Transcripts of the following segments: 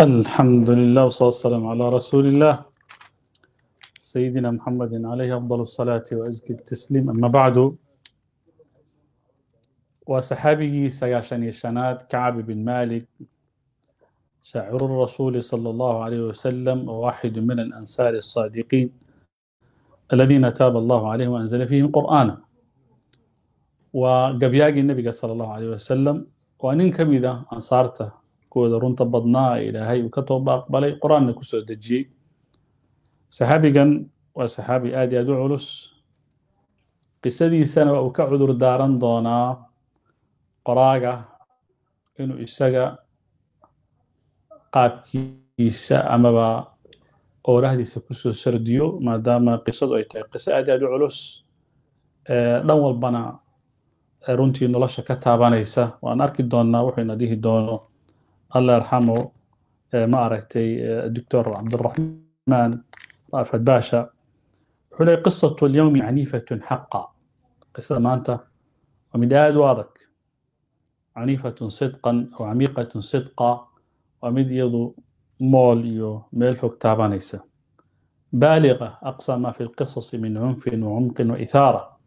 الحمد لله والصلاة والسلام على رسول الله سيدنا محمد عليه أفضل الصلاة وأزكي التسليم أما بعد وصحابه سياشن يشنات كعب بن مالك شعر الرسول صلى الله عليه وسلم واحد من الأنصار الصادقين الذين تاب الله عليهم وأنزل فيهم قرآنا وقبياق النبي صلى الله عليه وسلم وأنين إذا أنصارته kuwooda runta badnaa ilaahay uu ka tooba aqbalay qur-aanna kusoo dejiyey saxaabigan waa saxaabi aad iyo aad u culus qisadiisana waa uu ka cudur daaran doonaa qoraaga inuu isaga qaabkiisa amaba oolahdiisa kusoo sardiyo maadaama qisadu ay tahay qiso aad iyo aad u culus dhan walbana runtii nolosha ka taabanaysa waan arki doonnaa wuxuu ina dhihi doono الله يرحمه آه، معركتي آه، الدكتور عبد الرحمن رأفت باشا حلي قصة اليوم عنيفة حقا قصة مانتا ومداد واضك عنيفة صدقا وعميقة صدقا ومد يضو مول يو ميلفوك تابانيسا بالغة أقصى ما في القصص من عنف وعمق وإثارة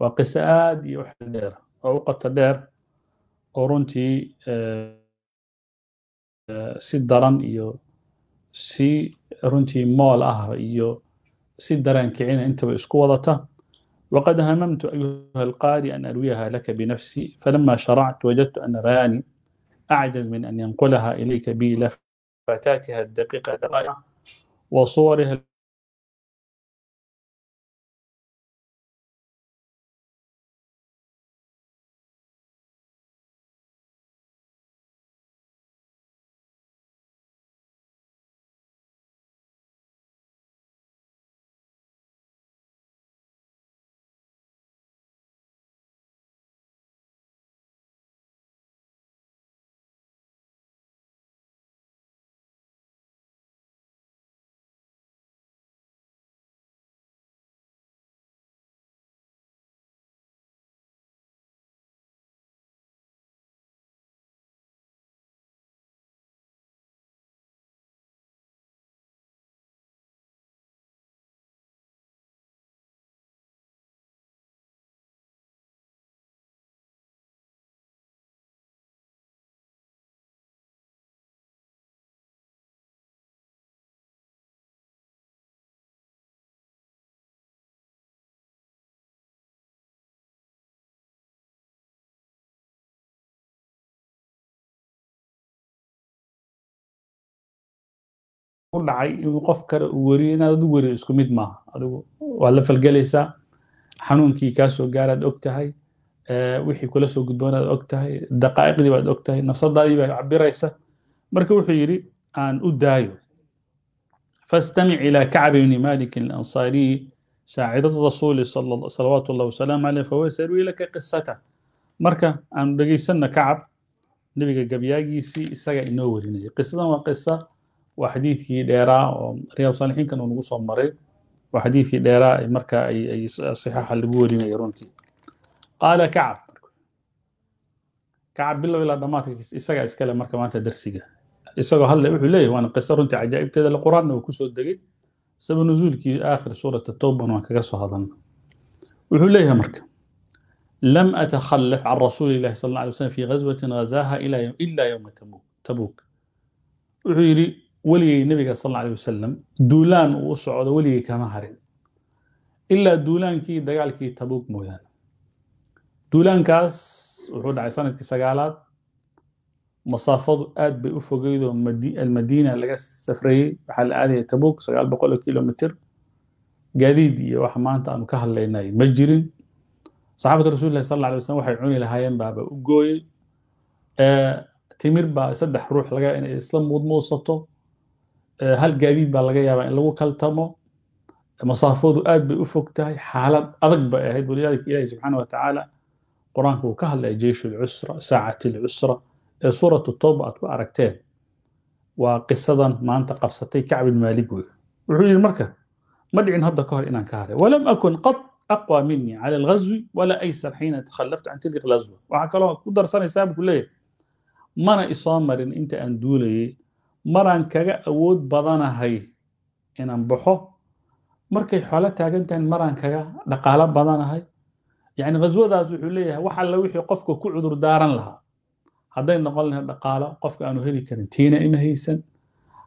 وقساد يحل دير أو قتل أورنتي أه si daran iyo si runtii mool ah iyo si dareen kicina intaba isku wadata وقد هممت أيها القارئ أن أرويها لك بنفسي فلما شرعت وجدت أن بياني أعجز من أن ينقلها إليك بلفتاتها الدقيقة دقائق وصورها u dhacay inuu qof kale uu weriyo inaad adu weriyo isku mid maaha adigu waad la falgelaysaa xanuunkii kaasoo gaaraad og tahay wixii kula soo gudboonaad og tahay daqaa'iqdii baad og tahay nafsadaadii baa cabiraysa marka wuxuu yidhi aan u daayo fastamic ilaa كعب بن مالك الأنصاري شاعر rasuuli صلى صلوات الله وسلامه عليه فهو يروي لك قصته مركا أن دقيسنا كعب نبي جبياجي سي إساقا إنو وريني قصة waa xadiidkii dheeraa oo riyaab saalixiinkan uu nagu soo maray waa xadiidkii dheeraa markaa ay saxiixa lagu warinaya runtii qaala kacab kacab bilow ilaa dhammaadka isagaa iskale marka maanta darsiga isagoo hadle wuxuu leeyahy waana qiso runtii cajaa'ibteeda la quraanna uu kusoo degay sabab nuzuulkii aakhir suurata towban waan kaga soo hadalna wuxuu leeyahay marka لم أتخلف عن رسول الله صلى الله عليه وسلم في غزوة غزاها إلى يوم إلا يوم تبوك تبوك وعيري weligay nebiga sal alla alay wasalam duulaan uu u socdo weligay kama harin ilaa duulaankii dagaalkii tabuuk mooyaane duulaankaas wuxuu dhacay sanadkii sagaalaad masaafadu aad bay u fogeydoo almadiina laga safrayey waxaa la aadaya tabuuk sagaal oo kilomitr gaadiid iyo wax maanta aanu ka hadlaynay ma jirin saxaabata rasulillahi sal alla alay wasalam waxay cuni lahaayeen baaba u gooyey timir baa saddex ruux laga inay isla muudmuusato Eh, hal gaadiid baa laga yaabaa in lagu kaltamo masaafadu aad bay u fog tahay xaalad adag bay ahayd walidaalika ilaahi subxaana wa qur-aanka uu ka hadlaya jeyshu lcusra saacati lcusra ee suuratu tooba aad ku aragteen waa qisadan maanta qabsatay kacb ilmaalig wey wuxuu yihi marka ma dhicin hadda ka hor inaan ka haray walam akun qad aqwa minii cala alghazwi wala aysar xiina takhallaftu can tilka alghazwa waxaa kaloo ku darsanaysaa buu leeyahay mana isoo marin inta aan duulayay maraan kaga awood badanahay inaan baxo markay xoolo taagan tahayn maraan kaga dhaqaalo badanahay yacni khaswadaas wuxuu leeyahay wax alla wixii qofka ku cudur daaran lahaa hadday noqon lahayd dhaqaalo qofka aanu heli karin tiina ima haysan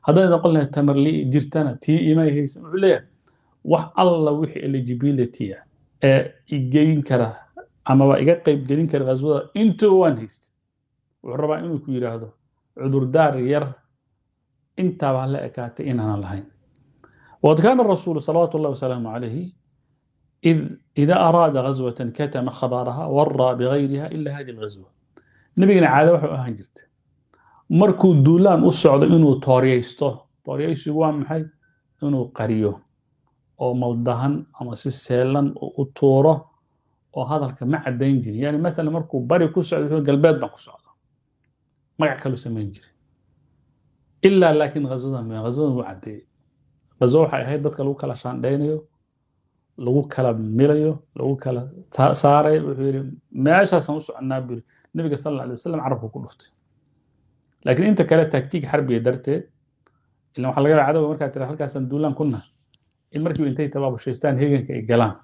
hadday noqon lahayd tamarli jirtana tii ima haysan wuxuu leeyahay wax alla wixii eligibility ah ee igeyn kara amaba iga qayb gelin kara khaswada intoo waan haysta wuxuu rabaa inuu ku yidhaahdo cudurdaar yar intaabaan la ekaatay inaana lahayn wqad kaana rasuulu salawaatu اllah wasalaamu calayhi ida araada gazwatan katama khabaaraha waraa bigayriha ila hadi lgazwa nebigana caado waxuu ahaan jirta markuu duulaan u socdo inuu tooriyaysto tooriyaysigu waa maxay inuu qariyo oo maldahan ama si seelan u tuuro oo hadalka ma caddayn jirin yani maalan markuu bari ku socdo galbeed baan ku socda magac kaluu samayn jira ilaa laakiin azadan azadan wuu caddeeyey azo waxay ahayd dadka lagu kala shaandhaynayo lagu kala milayo lagu kala saarayo wuxuu yidhi meeshaasaan u soconaa buri nebiga sal alay wasalam carabku ku dhuftay laakiin inta kale taktiig xarbiga darteed ilan waxa laga cadowga markaa tira halkaasaan duulaan ku naha in markiiba intay tabaabushaystaaan heeganka ay galaan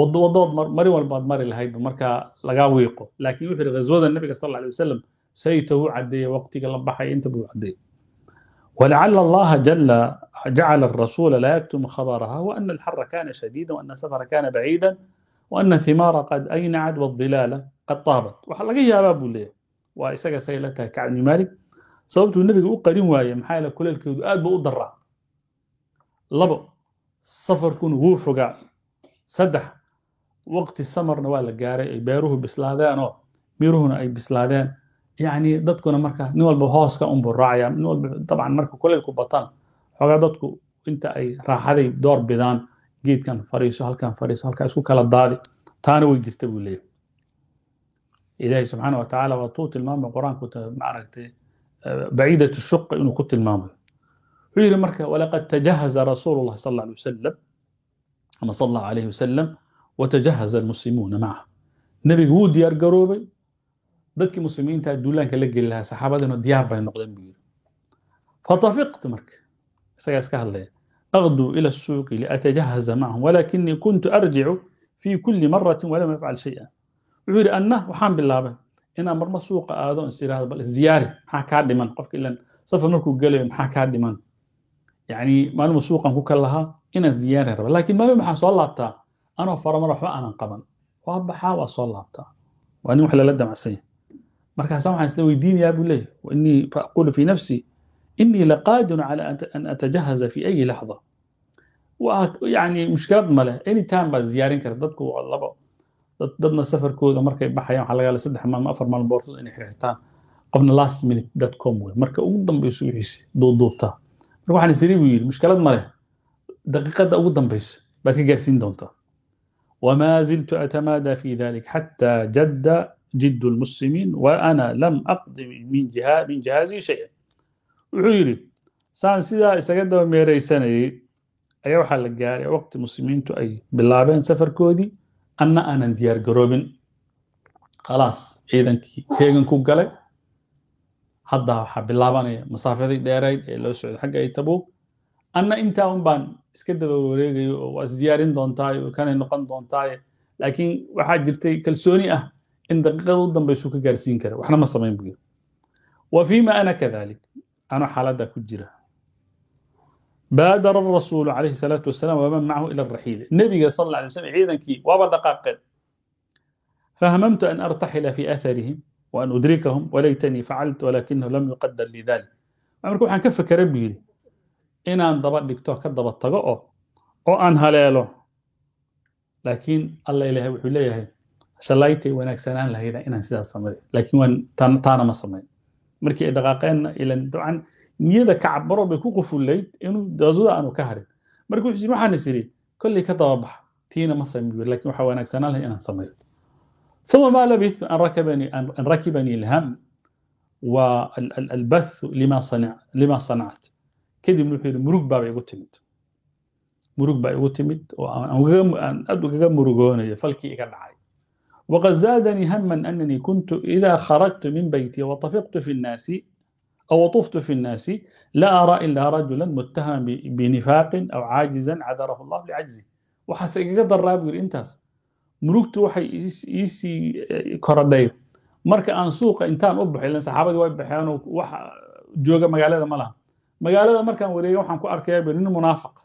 wadadood marin walbaad mari lahaydba markaa lagaa wiiqo laakiin wuxuu yidhi ghazwada nebiga sal alay wasalam sayto wuu waqtiga la baxay intaba wuu caddeeyey ولعل الله جل جعل الرسول لا يكتم خبرها وأن الحر كان شديدا وأن السفر كان بعيدا وأن الثمار قد أينعت والظلال قد طابت waxa laga yaabaa buu leeyahay waa isaga say la tahay kacbni maalik sababtuu nebiga u qarin waaye maxaa yaele kuleelkeedu aad buu u daraa labo safarkuna wuu fogaa saddex waqti samarna waa la gaaray ay beeruhu bislaadeen oo miruhuna ay bislaadeen yani dadkuna marka nin walba hooska unbuu raacaya nin walba dabcan marka kuleylku batana xoogaa dadku inta ay raaxaday door bidaan geedkan fariiso halkan fariiso halkaa isku kala daadi taana way jirta buu leeyahay ilaahay subxaana wa tacaala waa tuu tilmaamay qur-aanku maaragtay eh, baciidat shuqa inuu ku tilmaamayo wuxuu yidhi marka walaqad tajahaza rasuulu llahi sal alay wasalam ama sal allahu alayhi wasalam watajahaza almuslimuuna macahu nebigu wuu diyaar garoobay dadkii muslimiinta duulaanka la geli lahaa saxaabadina diyaar bay noqdeen buu yiri fatafiqt marka isagaa iska hadlaya aqduu ila suuqi liatajahaza macahum walakinii kuntu arjicu fii kulli maratin walam afcal shaya wuxuu yidhi anna waxaan bilaabay inaan marma suuqa aado is iraahdo bal isdiyaari maxaa kaa dhiman qofka ilan safar markuu gelayo maxaa kaa dhiman yani maalma suuqan ku kal lahaa inaan isdiyaari raba laakiin maalma maxaa soo laabtaa anoo faramar waxba aanan qaban waa baxaa waa soo laabtaa waa nin wax lala damacsan yahay markaasa waxaan isla weydiinayaa buu leeyahy inii faaqulu fi nafsi inii laqaadirun cala an atajahaza fi ayi laxda yani mushkilad male any time baan ziyaarin kara dadku laba dadna safarkooda markay baxayaan waxaa laga saddex maalmo afar maalmo boortada inay xiriirtaan qofna last minute dot com wey marka ugu dambeyso wixiisa duuduubtaa marka waxaan isiri buu yidhi mushkilad male daqiiqadda ugu dambeyso baad ka gaarsiin doontaa wamaa ziltu atamaadaa fi dalik xataa jadda جد المسلimiin وأna lam أqdم min جihaaزi شhayئa wuxuu yidhi saan sidaa isaga daba meeraysanayay ayaa waxaa la gaaray waqti muslimiintu ay bilaabeen safarkoodii anna aanan diyaar garoobin khalaas ciidankii heegan ku galay hadda waxaa bilaabanaya masaafadii dheerayd ee loo socday xagga ay tabuug anna intaa un baan iska daba wareegayo oo waa isdiyaarin doontaayo kanay noqon doontaaye laakiin waxaa jirtay kalsooni ah in daqiiqada u dambe isu ka gaarsiin kara waxna ma samayn buu yiri wa fiima ana kadalik ano xaaladda ku jira baadara arasuulu calayhi salaatu wasalaam waman macahu ila alraxiili nebiga sal alla alay ciidankii waaba dhaqaaqeen فهممت أن أرتحل في أثرهم وأن أدركهم وليتني فعلت ولكنه لم يقدر لي ذلك عمرك وحان كفكر بيري إن أن ضبط دكتور كضبط طبقه أو أن هلاله لكن الله إلهي وحليه shalaytay wanaagsanaan lahayda inaan sidaas samay laakiin taana ma samayn markii ay dhaqaaqeenna ilan dabcan niyada kacabaro bay ku qufullayd inuu daasuda aanu ka harin marka wuxuu yidhi waxaan is idhi kolley ka dababaxa tiina ma samayo laakiin waxaa wanaagsanaan lahay inaan samayo ثم ما لبثت أن ركبني أن ركبني الهم والبث لما صنع لما صنعت كدي مروح مروق باب يقول تمد مروق باب يقول تمد وأنا أدو كذا مروقون فلكي وقد زادني هما أنني كنت إذا خرجت من بيتي وطفقت في الناس أو طفت في الناس لا أرى إلا رجلا متهم بنفاق أو عاجزا عذره الله لعجزه waxaase igaga daraa bu yidhi intaas murugtu waxay iisii korodhay marka aan suuqa intaan u baxo ilan saxaabadii way baxeen oo wax jooga magaalada ma laha magaalada markaan wareegay waxaan ku arkaya bu nin munaafiq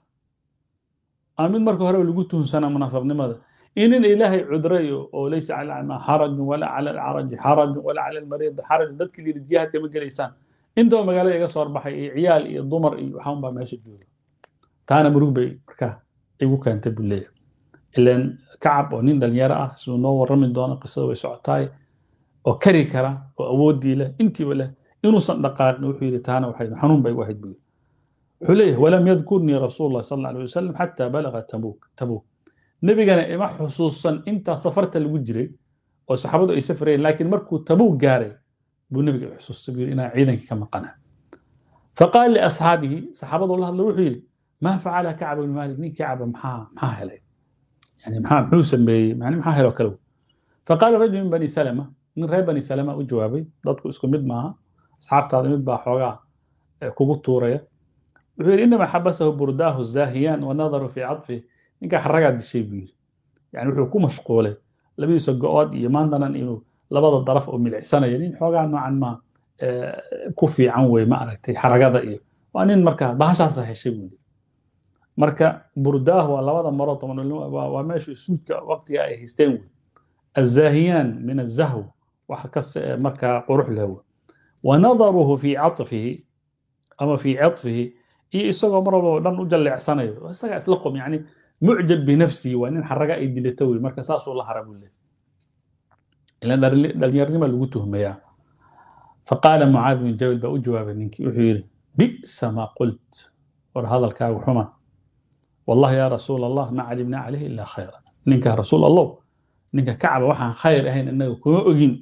aa mid marka hore lagu tuhunsanaa munaafiqnimada inin ilaahay cudreeyo oo laysa cala acmaa xarajun walaa cala alcaraji xarajun walaa cala almariidi xarajun dadka liiri jihaadka gelaysaan intaba magaalada iga soo baxay iyo ciyaal iyo dumar iyo waxaan baa meesha jooga taana murug bay marka igu keentay buu leeyahay ileen kacab oo nin dhalinyaro ah siduu noo warrami doono qisada way socotaay oo kari kara oo awooddii leh intiiba leh inuusan dhaqaaqin wuxuu yidhi taana waxay xanuun bay igu ahayd buu wuxuu leeyahay walam yadkurnii rasuulu llahi alla alay wasalam xataa balaga tabuuk tabuuk nebigana ima xusuusan intaa safarta lagu jiray oo saxaabadu ay safrayeen laakiin markuu tabuu gaaray buu nebiga xusuustay buu yidhi inaan ciidankii ka maqana faqaala liasxaabihi saxaabadu la hadla wuxuu yidhi maa facala kacba bnu maalik nin kacba ah, maxaa maxaa helay yani maxaa muxuu sameeyey mani maxaa helo kale faqaala rajul min bani salama nin reer bani salama u jawaabay dadku isku mid maaha asxaabtaada mid baa xoogaa eh, kugu tuuraya wuxuu yidhi inama xabasahu burdaahu zaahiyaan wa nadaru fii cadfih ninka haragaad dishay buu yiri yani wuxuu ku mashquulay labadiisa go-ood iyo maantana inuu labada daraf oo milicsanaya nin xoogaa noocan ma eh, ku fiican wey ma aragtay haragada iyo waa nin marka bahashaasa heshay buu yiri marka burdaahu waa labada maroo toban meesha suudka waqtiga ay haysteen wey azaahiyaan min azahw wax ka markaa qurux leh wanadaruhu fii caطfihi ama fii caطfihi iyo isagoo mar walba dhan u jaleecsanayo isagaa isla qom yani mucjab binafsihi waa nin xaraga ay dilata wey marka saasuu la hara buu leey ilan dhalinyarinima lagu tuhmayaa faqaala mucaad bin jabal baa u jawaabay ninkii wuxuu yidhi bi'sa maa qult war hadalkaagu xuma wallahi yaa rasuul allah ma calimna calayhi ilaa khayra ninka rasuul allow ninka kacba waxaan khayr ahayn innaga kuma ogin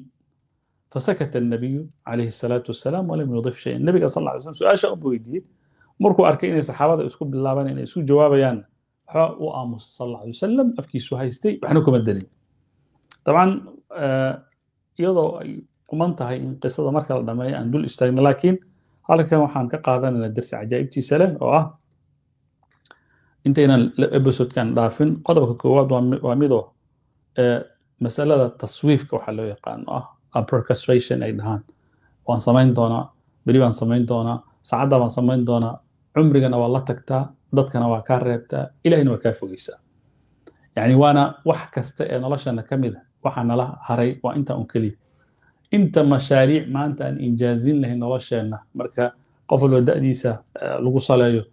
fasakata annabiyu calayhi asalaatu wassalaam walam yudif shayan nabiga sal alla alay su-aasha unbuu weydiiyey markuu arkay inay saxaabada isku bilaabaan inay isu jawaabayaan xoo u aamusa sal alla alay wasalam afkiisuu haystay waxna kuma darin dabcan iyadoo ay quman tahay in qisada marka la dhameeyo aan dul istaagno laakiin halkan waxaan ka qaadanayna darsi cajaa'ibtiisa leh oo ah intaynan ebisodekan dhaafin qodobka koowaad waa midoo masalada taswiifka waxaa loo yaqaan ah procastration ay dhahaan waan samayn doonaa beri baan samayn doonaa saacadda baan samayn doonaa cumrigana waa la tagtaa dadkana waa kaa reebtaa ilahina waa kaa fogeysaa yani waana wax kasta ee nolosheena ka mid a ah. waxaa nala haray waa intaa un keliya inta mashaariic maanta aan injaazin lahayn nolosheenna marka qof walba da'diisa eh, lagu saleeyo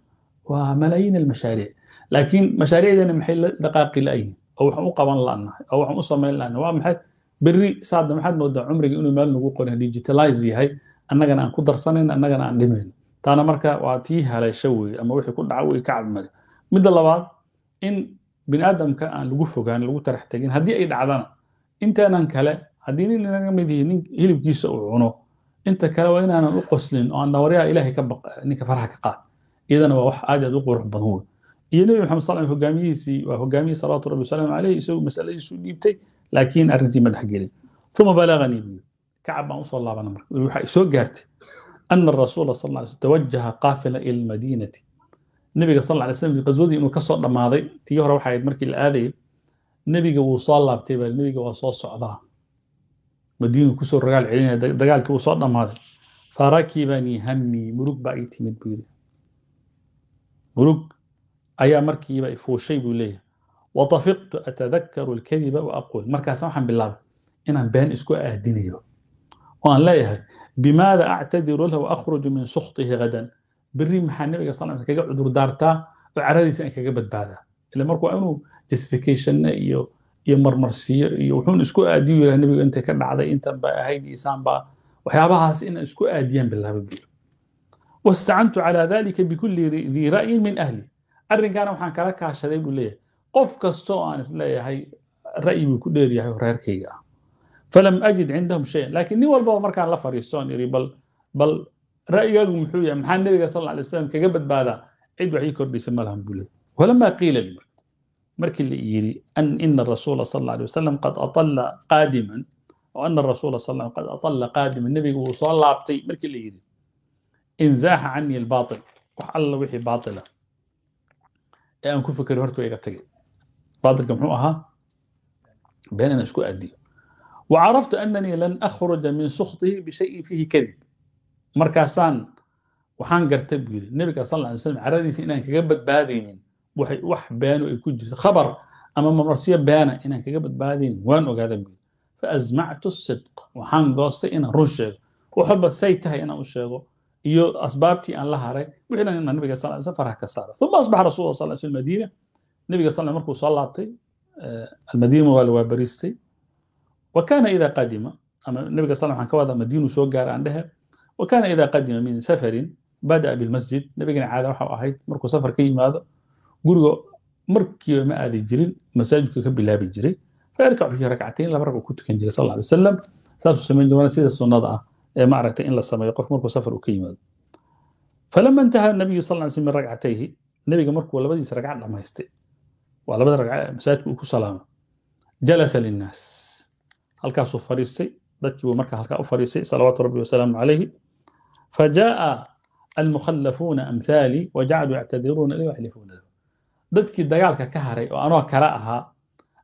waa malaayiin almashaariic laakiin mashaariicdeena maxay la dhaqaaqi la'yihin oo waxaan u qaban la'nahay oo waxaan u samayn la'nahay waa maxay berri saadda maxaad moodaa cumriga inuu meel nagu qorin digitalize yahay annagana aan ku darsanayno annagana aan dhimayno taana marka waa tii haleesho wey ama wixii ku dhaca wey ka cabmari midda labaad in bini aan lagu fogaan lagu tarax tegin haddii ay dhacdana intaanan kale haddii nin inaga mid yihi nin hilibkiisa uu cuno inta kale waa inaanan u qoslin oo aan dhawaryaha ilaahay ka ninka faraha ka qaad iyadana waa wax aad aad u qurux badan wey iyo nebi maxamed sal hogaamiyihiisii waa hogaamiyihii salawaatu rabbi wasalaamu caleyh isagu masaladiisu dhiibtay laakiin arrintii madax gelin uma balaganii kacab baan usoo laabana marka waxa isoo gaartay ana rasuula sal ly slm tawajaha qaafila ila almadiinati nebiga sal lay slm qaswadii inuu ka soo dhammaaday tii hore waxa ahayd markii la aadayay nebiga wuu soo laabtay baa nebiga waa soo socdaa madiinu kusoo ragaal celinaya dagaalkii wuu soo dhammaaday farakibanii hamii murug baa ii timid buu yidhi murug ayaa markiiba ifuushay buu leeyahay watafiqtu atadakaru alkadiba wa aqul markaasa waan leeyahay bimaada actadiru lah akhruju min sukhtihi hadan beri maxaa nabiga sal kaga cudur daartaa oo caradiisa aan kaga badbaadaa ila marku waa inuu justificationna iyo iyo marmarsiiyo iyo wuxuun isku aadiyu yirah nabigu intay ka dhacday intan baa ahayd isaan baa waxyaabahaas inaan isku aadiyaan bilaaba buyiri wastacantu calaa dalika bikulli dii ra'yin min ahli arrinkaana waxaan kala kaashaday buu leeyahay qof kasta oo aan isleeyahay ra'yi buu ku dheeryahay reerkayga ah falam ajid cindahum shayan laakiin nin walbaba markaan la fariistoon iri bal bal ra'yigaagu muxuu yahay maxaa nebiga sal alla alay wasalam kaga badbaadaa cid wax ii kordhisa ma buu leey walamaa qiila markii la yiri an ina rasuula sal alla alay wasalam qad atalla qaadiman oo ana rasuula sal qad atalla qaadiman nebiga wuu soo laabtay markii la yiri inzaaxa canii albaatil wax alla wixii baatila ee aan ku fikeri horta iga tagay baatilka muxuu ahaa been aan isku aadiyo وcرفت أنني لن أkرج min سkطهi بشhayءi فيhi kdib markaasaan waxaan garta buu yiri nebiga sal ه ly slm caradiisa inaan kaga badbaadaynin wax beeno ay ku jirto khabar ama marsiyo beena inaan kaga badbaadaynin waan ogaada buu yiri faأزmactu الصidq waxaan goostay inaan run sheego wax walba say tahay inaan u sheego iyo asbaabtii aan la haray wixii dhan inaan nebiga sal ly slm farah ka saara ثuma الله sal ly slm madiina nebiga sal markuu wakana ida qadima ama nabiga sal waxaan ka wadaa madiinuu soo gaara aan dhehe wakana ida qadima min safarin bada'a bilmasjid nabigana caada waxa ahayd markuu safar ka yimaado guriga markiiba ma aadi jirin masaajidku ka bilaabi jiray fayarkacu fii rakcatain laba ragcu ku tukan jiray sal alay wasalam saasuu samayn jirana sida sunnada ah ee maaragtay in la sameeyo qofku markuu safar uu ka yimaado falama intaha nabiyu sal alay sl min rakcatayhi nabiga markuu labadiisa ragcad dhammaystay waa labada ragca masaajidka uu ku salaamo jalasa linnaas halkaasuu fadhiistay dadkii marka halkaa u fadhiistay salawaatu rabbi wasalaamu calayhi fajaaa almukhallafuuna amhaali wajacaluu yactadiruuna li waxlifuuna lahu dadkii dagaalka ka haray oo anoo kala ahaa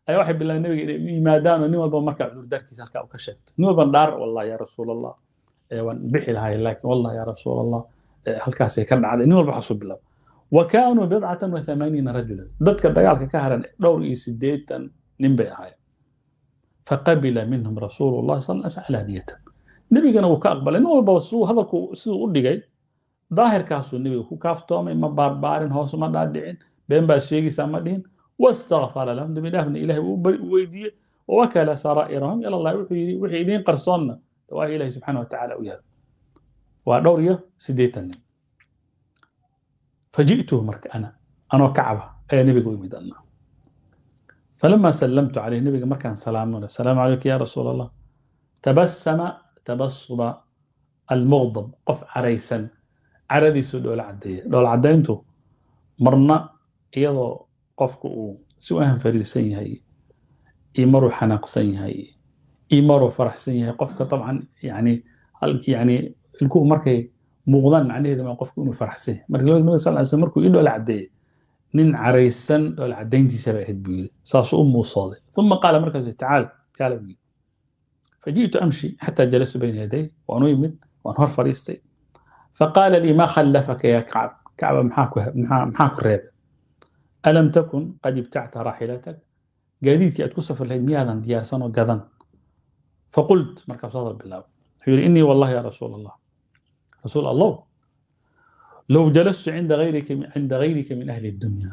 ayaa waxay bilaabeen nabiga inay yimaadaanoo nin walba markaa cudurdaarkiisa halkaa u ka sheegto nin walban dhaar wallahi yaa rasuul allah waan bixi lahay laakiin wallahi yaa rasuul allah halkaasay ka dhacday nin walba xasuu bilaab wa kaanuu bidcatan wa thamaaniina rajulan dadka dagaalka ka haran dhowr iyo siddeetan nin bay ahaayeen faqabila minhum rasuulu lahi sal l hadiyatan nebigana wuu ka aqbalay nin walba siduu hadalku siduu u dhigay daahirkaasuu nebiga ku kaaftoomay ma baarbaarin hoos ma dhaadhicin been baad sheegaysaa ma dhihin wastakfara lahum dembi dhaafna ilahay u weydiiyey wawakala saraa'irahum ila allahi wuxuu yidhi wixii idiin qarsoonna dawaahi ilahi subxaana wa u yaala waa dhowr iyo siddeetan nin faji'tuhu marka ana anoo kacaba ayaa nebiga u yimid annaa falamaa sallamtu caleyh nabiga markaan salaamo asalaamu calayka ya rasuul allah tabasama tabasuma almuqdab qof caraysan caradiisu dhoola cadeeya dhoola cadayntu marna iyadoo qofku uu si u fariirsan yahay iyo maruu xanaaqsan yahay iyo maruu faraxsan yahay qofka abcan yani yani ilkuhu markay muuqdaan macnaheedu ma qofku inuu faraxsan yahay marka nabiga sal l sl markuu ii dhoola cadeeyay nin caraysan dhol cadayntiisa bay ahayd buu yiri saasuu u muusooday uma qaala markaasu tacaal yaala buu yiri faji'tu amshi xataa jalastu bayna yaday waan u yimid waan hor fadhiistay faqaala lii maa khallafaka yaa kacb kacba maxaa ku reebay alam takun qad ibtacta raaxilatak gaadiidkii aad ku safri lahayd miyaadan diyaarsan oo gadan faqult markaasuu hadal bilaabay wuxuu yidhi inii wallahi yaa rasuul allah rasuul allow low jalastu cinda hayrika min ahli اdunya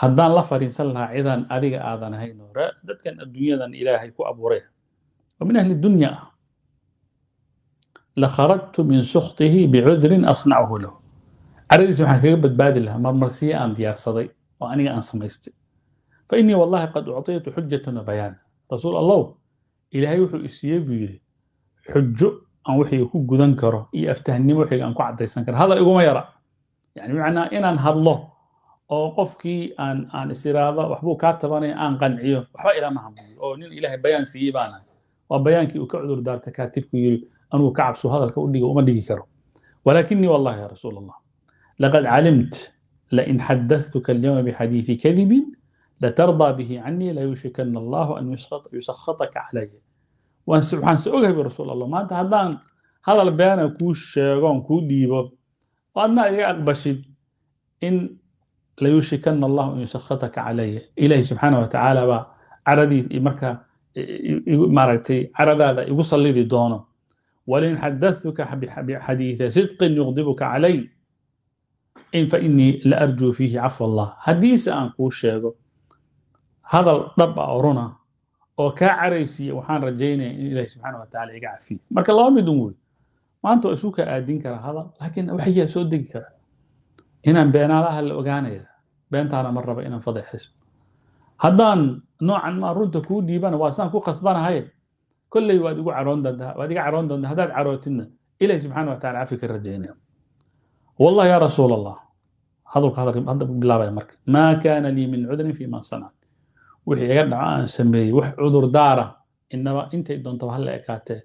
haddaan la fariisan lahaa cidan adiga aadan ahayn oo dadkan adduunyadan ilaahay ku abuuray oo min ahli dunya ah lakharajtu min sukhtihi bicudrin asnachu lahu caradiisa waxaan kaga badbaadi lahaa marmarsiye aan diyaarsaday oo aniga aan samaystay fa inii wallahi qad ucطitu xujatan wa bayaana rasuul allow ilaahay wuxuu isiiyey buu yidhi xujo aan wixii ku gudan karo iyo aftahnimo wixii aan ku caddaysan karo hadal iguma yara yani macnaa inaan hadlo oo qofkii aan aan isiraado waxbuu kaa tabanaya aan qanciyo waxba ilaa ma oo nin ilaahay bayaan siiyey baan ahay waa bayaankii uu ka cudur daartay kaatibku yiri anugu ka cabso hadalka u dhiga uma dhigi karo walakinii wallahi ya rasuul allah laqad calimt lain xadathtuka alyawma bixadiiثi kadibin latardaa bihi canii layushrikanna allahu an yusakhataka calaya waxaan se ogahay bu rasuul allah maanta haddaan hadal beena kuu sheegoon kuu dhiibo oo adna iga aqbashid in layuushikana allahu an yusakhataka calaya ilaahi subxaana wa tacaala baa caradii markaa maaragtay caradaada igu sallidi doono walin xadatuka bixadiida sidqin yuqdibuka calay fainii la arjuu fiihi cafwa allah haddiise aan kuu sheego hadal dhab a oo ah oo kaa caraysiiya waxaan rajaynaya in ilahi subxaana wataala iga cafiyo marka laba midun wey maanta waa isu ka aadin karaa hadal laakiin waxyaa soo degi kara inaan beenaalaha la ogaanaya beentaana ma raba inaan fadeexayso haddaan noocan maa runta kuu dhiibana waa saan ku khasbanahaye kolley waad igu caroon doontaa waad iga caroon doontaa haddaad carootidna ilahi subxaana wataala cafi ka rajaynaya wallahi yaa rasuul allah hadalka hadal hadda bilaabaya marka maa kaana lii min cudrin fii ma sanac wixii iga dhaco aan sameeyey wax cudurdaara ah. inaba intay doontaba hala ekaatee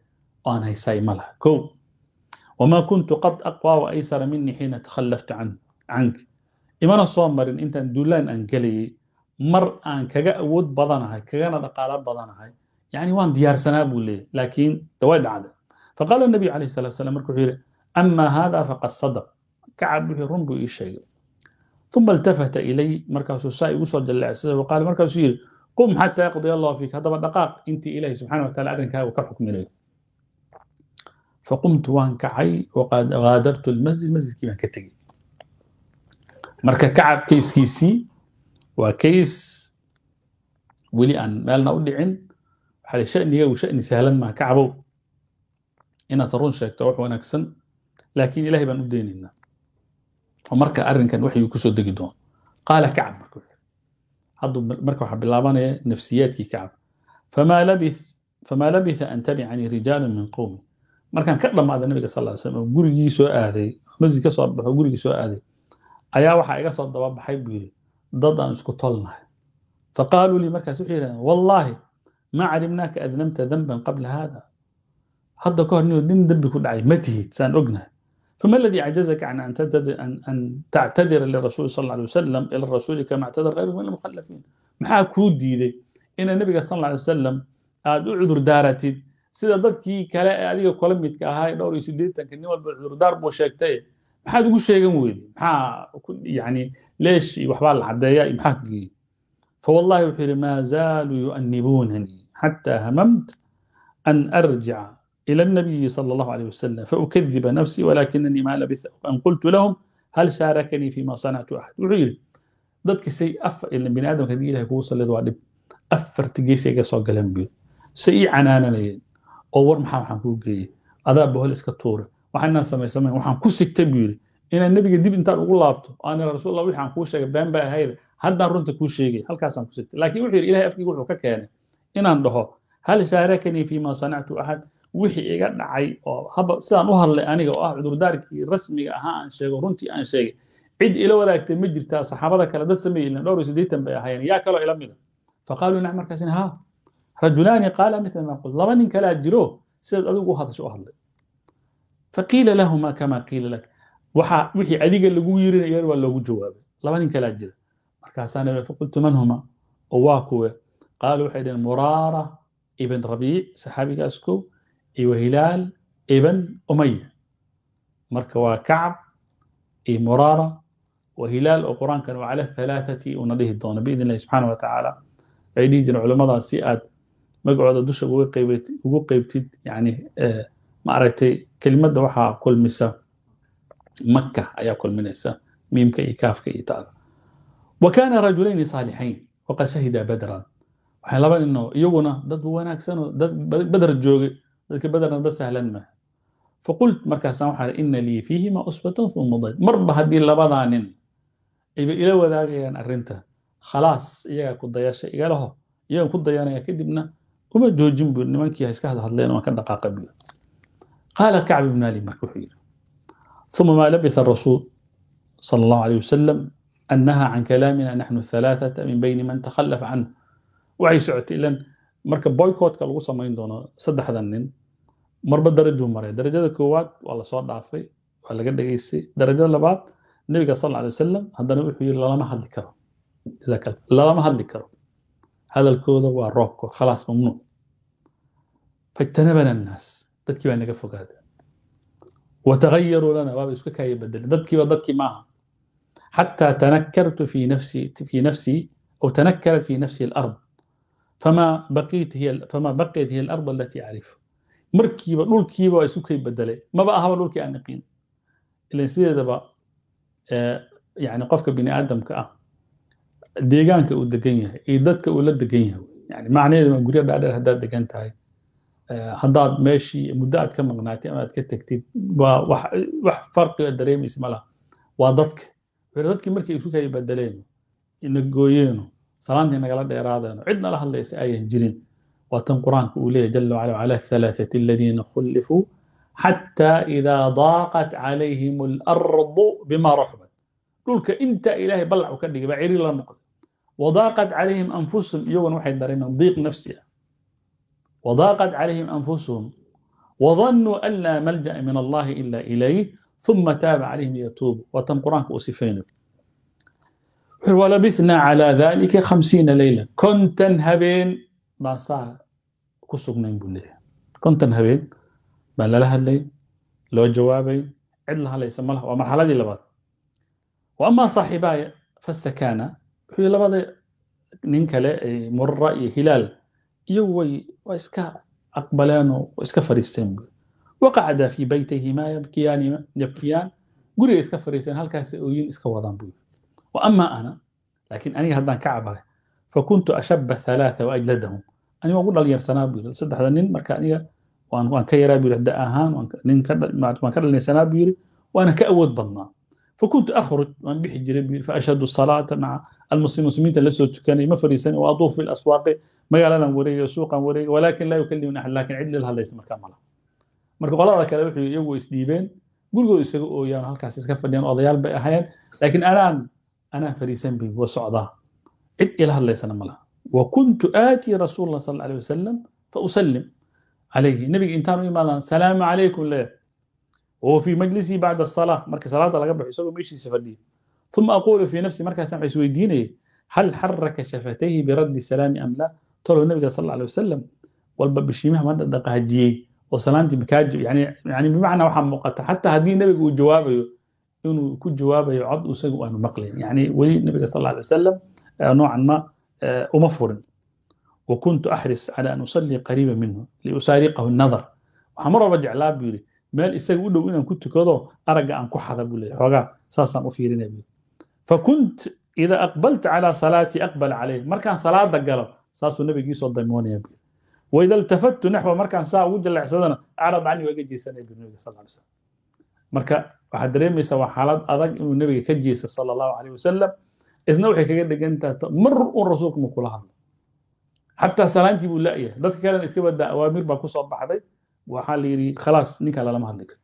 aan haysay malaha laha wamaa kuntu qad aqwaa wa aysara minii xiina takhallaftu canki imana soo marin intaan duulaan aan gelayay mar aan kaga awood badanahay kagana dhaqaalo badanahay yani waan diyaarsanaa buu leeyahy laakiin daway dhacday faqaala nabiyu calayh salatu salam marka wuxuu yihi ama hada faqad sadaq kacab wixii run buu ii sheegay uma iltafata ilay markaasuu saa igu soo jallacsaday waqaal markaasuu yidhi qum xataa yaqdi allah fiik haddaba dhaqaaq intii ilaahi subxana wa arrinkaaga ka xukminayo faqumtu waan kacay waqaadartu lmasjid masjidkii baan ka tegey marka kacab kayskiisii waa kays weli aan meelna u dhicin waxaa shaniga shani sahlan maa kacabow inaad run sheegto wax wanaagsan laakiin ilaahay baan u daynaynaa marka arinkan waxyuu kusoo degi doono qaala kacab marka haddu marka waxaa bilaabanaya nafsiyaadkii kacab famaa labitha an tabicanii rijaalan min qowmi markaan ka dhammaada nabiga sal ly slam gurigii soo aaday masjid ka soo baxo gurigii soo aaday ayaa waxaa iga soo dababaxay buu yidhi dad aan isku tolnahay faqaaluu lii markaas waxay yidhahdeen wallaahi maa calimnaaka adnamta danban qabla haada hadda ka hor ninuu nin dembi ku dhacay ma tihid saan ognahay فما الذي عجزك عن ان تعتذر ان ان تعتذر للرسول صلى الله عليه وسلم الى الرسول كما اعتذر غيره من المخلفين maxaa kuu diiday ina nabiga sal alla alay wasalam aad u cudur daaratid sida dadkii kale ee adiga kula midka ahaa ee dhowr iyo siddeetanka nin walba cudurdaar buu sheegtay maxaad ugu sheegan weyday maxaa yani leesh iyo waxbaa la caddeeya iyo maxaa geeyey فوالله يقول ما زالوا يؤنبونني حتى هممت أن أرجع إلى النبي صلى الله عليه وسلم فأكذب نفسي ولكنني ما لبث أن قلت لهم هل شاركني فيما صنعت أحد wuxuu yidhi dadka say bini aadamka hadii ilahay kugu salido waa dhib afarta geesi iga soo galeen buu say ii canaananayeen oo war maxaa waxaan kuu geeyey adaa bohol iska tuure waxaan inaan samaysamayn waxaan ku sigtay buu yidhi inaan nebiga dib intaan ugu laabto oo ana rasuul allah waxaan kuu sheegay been baa ahayda haddaan runta kuu sheegay halkaasaan ku sigtay laakiin wuxuu yidhi ilahay afkiga wuxuu wixii iga dhacay oo haba sidaan u hadlay aniga oo ah cudurdaarkii rasmiga ahaa aan sheego runtii aan sheegay cid ila wadaagtay ma jirtaa saxaabada kale dad sameeyey dhowr iyo bay ahaayeen yaa kaloo ila mida faqaaluu nac markaasina haa rajulaani qaala mithla maa qult laba nin kalaa jiro sidaad adigu u hadasho u hadlay faqiila lahuma kama qiila lak waxa wixii adiga lagu yirinayana waa loogu jawaabay laba nin kalaa jira markaasaa nabi faqultu man huma oo waa kuwe qaalu waxay dhaheen muraara ibn rabiic saxaabigaas kow iyo hilaal ibn umaya marka waa kacb iyo muraara wa hilaal oo qur-aankan waa cala halaathati uuna dhihi doono biidn illahi subxaana wa ay dhihi jireen culammadaa si aad magacooda dusha ugu qeybtid yani maaragtay kelimadda waxaa kulmisa maka ayaa kulminaysa miimka iyo kaafka iyo tada wa kaana rajulayni saalixayn waqad shahida badran waxay laba ninoo iyaguna dad wanaagsanoo dad beder joogay dadka badarna dad sahlan maaha faqult markaasaan waxaa ina lii fiihima usbatan uma dayd marba haddii labadaa nin ayba ila wadaagayaan arrinta khalaas iyagaa ku dayasha igalaho iyagan ku dayanaya kadibna uma joojin bu nimankii iska hadhadleen waan ka dhaqaaqa bu qaala kacb ibn ali marka wuxuu yidhi uma maa labitha rasuul sala allahu alayh wasalam an nahaa can kalaamina naxnu halaathata min bayni man takhallaf canhu waxay socotay ilan marka boycottka lagu samayn doono saddexdan nin marba darajuu maray darajada koowaad waa lasoo dhaafay waa laga dhegeysay darajada labaad nebiga sal alay wasalam haddana wuxuu yiri lalama hadli karo lalama hadli karo hadalkooda waa roobko khalaas mamnuuc fajtanabana annaas dadkii baa naga fogaada watagayaruu lana waaba iska kaaya bedeleen dadkiiba dadkii maaha xataa tanakkartu fi nafsii aw tanakkarat fi nafsii alard famaa baqiit hiya alarda alatii acrifu markiiba dhulkiiba waa isu kay bedelay maba ahaba dhulkii aan iqiin ilan sideedaba yani qofka bini aadamka ah deegaanka uu degan yahay iyo dadka uu la degan yahay yani macnaheedu ma guryo dhaadheer haddaad degan tahay haddaad meeshii muddo aad ka maqnaatid ama aad ka tegtid waa wax wax farqiga dareemaysa ma laha waa dadka dadkii markay isu kay bedeleen inagooyeeno salaantii nagala dheeraadayno cidna la hadlaysa ayan jirin waa tan qur-aanka uu leeyahy jala wacala wacala halaathati aladiina khullifuu xataa idaa daaqat calayhim alardu bimaa raxubat dhulka intaa ilaahay balacu ka dhigay baa ciri la noqday wadaaqat calayhim anfusuhum iyaguna waxay dareenaan diiq nafsi ah wadaaqat calayhim anfusuhum wadannuu an laa malja'a min allahi ila ilayh ثم تاب عليهم ليتوبوا وتم قرآنك وصفينه wuxuu walabithnaa calaa daalika khamsiina leyla kontan habeen baan saa ku sugnayn buu leeyahay kontan habeen baan lala hadlay loo jawaabay cid la hadlaysa malaha waa marxaladii labaad wa amaa saaxiibaaya fastakana wuxuu labada nin kale murra iyo hilaal iyagu way waa iska aqbaleenoo iska fariisteen buu waqacda fii baytayhimaa yabkiyaan yabkiyaan guriga iska fariiseen halkaas ooyin iska wadaan buu وأما أنا laakiin aniga haddaan ka cabahay fakuntu ashaba halaaa waajladahum aniga waan ku dhalinyarsana bu yiri saddexda nin marka aniga waan waan ka yaraa bu yiri da ahaan nin waan ka dhalinyarsana bu yiri waana ka awood badnaa fakuntu akhruj waan bixi jiray bu yiri faashhadu salaata maca almuslimiinta la soo tukanay ma fariisanay wa aduuf fi laswaaqi magaaladan wareegay suuqan wareegay walaakin laa yukallimuni axad laakin cid lala hadlaysa markaa mala marka qolada kale wuxuu iyagu isdhiibeen gurigooda anaa fariisan bay wa socdaa cid ila hadlaysana malaha wakuntu aatii rasuul lah sal alيه wasalam fausalim calayhi nebiga intaan u imaadaan salaamu calaykum le oo fii majlisii bacda asalaa markii salaada laga baxo isagoo meeshiisa fadhiya uma aqulu fii nafsi markaasaan waxaa isweydiinayay hal xaraka shafatayhi biraddi salaami am la tolo nebiga sal alيه wasalam walba bishiimaha ma dhaqaajiyey oo salaantii makaajib yani bimacnaa waxaa muuqata xataa haddii nebiga uu jawaabayo inuu ku jawaabayo cod isaga aanu maqlayn yani weli nabiga sal alay wasalam noocan ma uma furin wakuntu axris cala an usalli qariiba minhu liusaariqahu nadar waxaan mar walba jeclaa buu yidhi meel isaga u dhow inaan ku tukado aragga aan ku xada buu leeyahy xoogaa saasaan u fiirinaya buu fakunt ida aqbalta cala salaati aqbal calayh markaan salaada galo saasuu nabigiisoo daymoonaya buu waida iltafattu naxwa markaan saa ugu jallacsadana acrad cani waa iga jeesanaya nabiga sal alay wasalam marka waxaad dareemaysaa waa xaalad adag inuu nebiga ka jeesa sala allahu alayh wasalam isna waxay kaga dhegan tahay mar un rasuulku ma kula hadlo xataa salaantii buu la'yahay dadka kalena iska bada awaamir baa kusoo baxday waxaa la yidhi khalaas ninka lalama hadli karo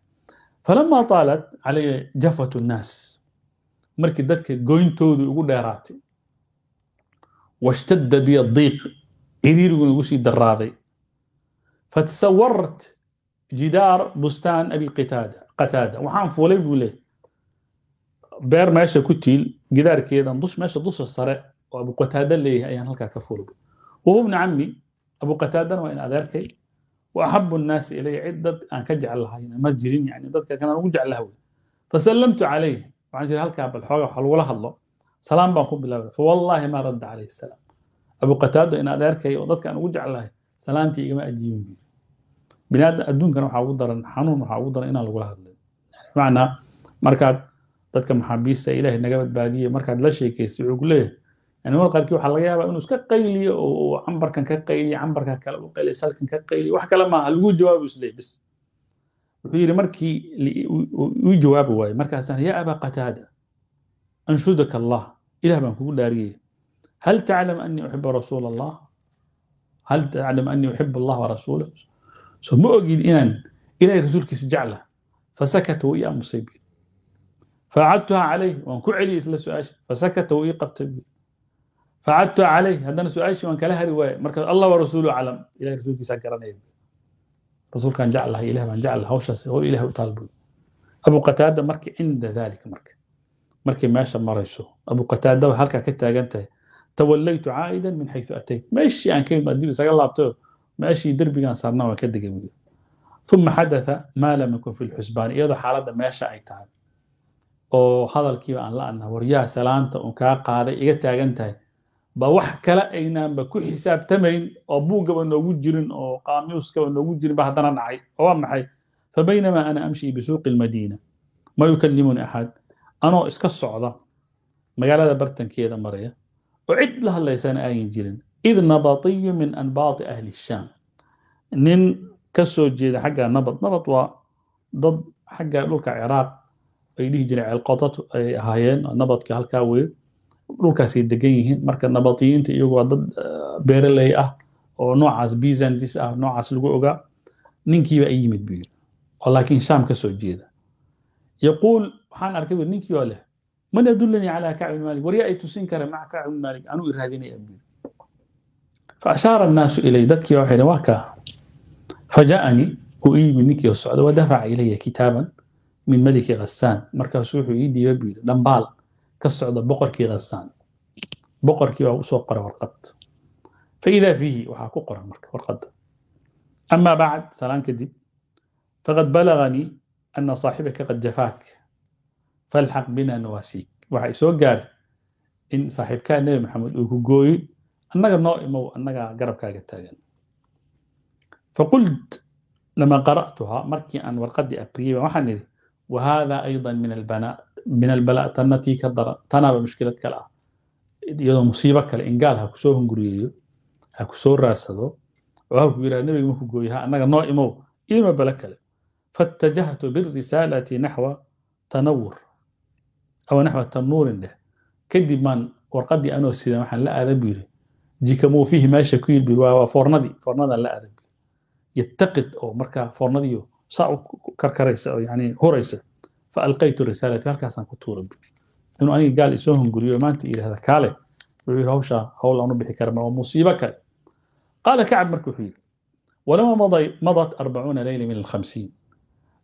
falama taalat calayya jafatu nnaas markii dadka goyntoodu ugu dheeraatay washtadda biya diiq ciriiriguna ugu sii daraaday fatasawart jidaar bustaan abi abilqitaada qataada waxaan fuulay buu leey beer meesha ku tiil gidaarkeedan dush meesha dusha sare oo abu qataada leeyahay ayaan halkaa ka fuulay wahu bnu cammi abu qataadana waa in adeerkay wa axabu nnaasi ilaya cid dad aan ka jecel ma jirin yani dadka kanaan ugu jecel lahay fasallamtu calayh waxaan jira halkaa bal xooga waxa lagula hadlo salaam baan ku bilaabay fawallaahi maa radda calayhi salaam abu qataado in adeerkay oo dadka aan ugu jecel salaantii igama ajiibin binaada adduunkan waxaa ugu daran xanuun waxaa ugu daran inaan lagula hadlin bimacnaa markaad dadka maxaabiista ilaahay naga badbaadiye markaad la sheekaysa wuxuu ku leeyahay yani mar qaarkii waxaa laga yaabaa inuu iska qayliyo oo cambarkan ka qayliyo cambarka kale u qayliyo salkan ka qayliyo wax kale maaha lagu jawaabu isleey bis wuxuu yidhi markii uu jawaabi waaye markaasaan yaa abaa qataada anshudaka allah ilah baan kugu dhaariyaya hal taclam anii uxiba rasuula allah hal taclam anii uxib allah warasuulah soo ma ogin inaan ilahay rasuulkiisa jecla fasakata wuu ii aamusay bi faacadtuha calayh waan ku celiyey isla su-aasha fasakata wuu ii qabtay bi faacadtuha calayh haddana su-aashii waan kala hari waayay marka allah warasuulu aclam ilahay rasuulkiisaa garanaya bi rasuulkaan jeclahay ilah baan jeclaha hawshaas howl ilahay u taal buy abu qataada marka cinda dalika marka markay meesha marayso abu qataada halkaa ka taagan tahay tawallaytu caa'idan min xaysu atayt meeshii aan ka imaad dib isaga laabtayo meeshii derbigan saarna waa ka degay buui uma xadaa maa lam yakun fi lxusbaani iyadoo xaaladda meesha ay tahay oo hadalkiiba aan la adna waryaha salaanta uun kaa qaaday iga taagan tahay ba wax kale aynaanba ku xisaabtamayn oo buuggaba noogu jirin oo qaamiuskaba noogu jirin ba haddana dhacay oo waa maxay fabaynamaa ana amshi bisuuqi lmadiina ma yukallimuni axad anoo iska socda magaalada bartankeeda maraya oo cid la hadlaysana aayin jirin id nabatiyu min anbaati ahli shaam nin kasoo jeeda xagga nabad nabad waa dad xagga dhulka ciraaq ay dhihi jireen celqotad ay ahaayeen nabadka halkaa wey dhulkaasay degan yihiin marka nabatiyiinta iyagu waa dad beereley ah oo noocaas byzantis ah noocaas lagu ogaa ninkiiba ay yimid buu yiri oo laakiin shaam ka jeeda yaquul waxaan arkay bur ninkii oo leh man adullanii calaa kacbin maalik waryaa ay tusin kara maca kacbin maalik anuu i buu yiri faashaara annaasu ilay dadkii waxay dhn waa kaa fajaanii uu ii yimid ninkii oo socda wadafaca ilaya kitaaban min meliki khasaan markaasu wuxuu ii dhiiba buu yidhi dhambaal ka socda boqorkii khasaan boqorkii baa usoo qora warqad faidaa fiihi waxaa ku qoran marka warqadda amaa bacd salaan kadib faqad balaganii ana saaxibaka qad jafaak falxaq bina nawaasiik waxaa isoo gaaray in saaxiibkaa nebi maxamed uu ku gooyoy annaga noo imow annagaa garabkaaga taagan faqult lama qara'tuhaa markii aan warqaddii akriyay waxaan idhi wahaadaa aydan min albala tannatii ka daran tanaaba mushkilad kale ah iyadoo musiibo kale in ha kusoo hunguriyeeyo ha kusoo raadsado oo ha yidhaha nebiga markuu gooyo annaga noo imow iima bala kale فاتجهت بالرسالة نحو تنور أو نحو تنور له كدب من ورقدي أنا السيدة محل لا أذبيري jikamuufihi meesha ku yilbil waa foornadii foornadan la adag yataqid oo markaa foornadiyo saa u karkaraysa oo yani huraysa fa alqaytu risaalati halkaasaan ku tuura inuu aniga gaal isoo hunguriyo maanta yidhahda kaale wuxuu yidhi hawshaa hawl aanu bixi kara waa musiibo kale qaala kacab marka wuxuu yidhi walama maday madat arbacuuna leyla min alkhamsiin